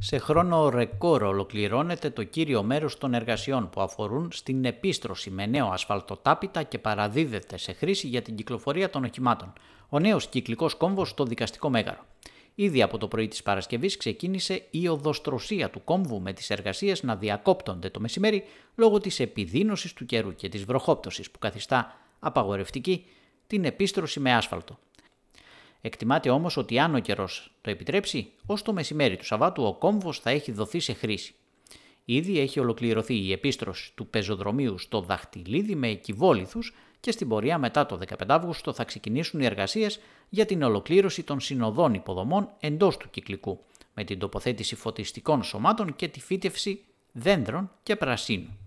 Σε χρόνο ρεκόρ ολοκληρώνεται το κύριο μέρος των εργασιών που αφορούν στην επίστρωση με νέο ασφαλτοτάπητα και παραδίδεται σε χρήση για την κυκλοφορία των οχημάτων, ο νέος κυκλικός κόμβος στο δικαστικό μέγαρο. Ήδη από το πρωί της Παρασκευής ξεκίνησε η οδοστρωσία του κόμβου με τις εργασίες να διακόπτονται το μεσημέρι λόγω της επιδείνωσης του καιρού και της βροχόπτωσης που καθιστά απαγορευτική την επίστρωση με άσφαλτο. Εκτιμάται όμως ότι αν ο καιρός το επιτρέψει, ως το μεσημέρι του Σαββάτου ο κόμβος θα έχει δοθεί σε χρήση. Ήδη έχει ολοκληρωθεί η επίστρωση του πεζοδρομίου στο Δαχτυλίδι με κυβόληθους και στην πορεία μετά το 15 Αύγουστο θα ξεκινήσουν οι εργασίες για την ολοκλήρωση των συνοδών υποδομών εντός του κυκλικού, με την τοποθέτηση φωτιστικών σωμάτων και τη φύτευση δέντρων και πρασίνου.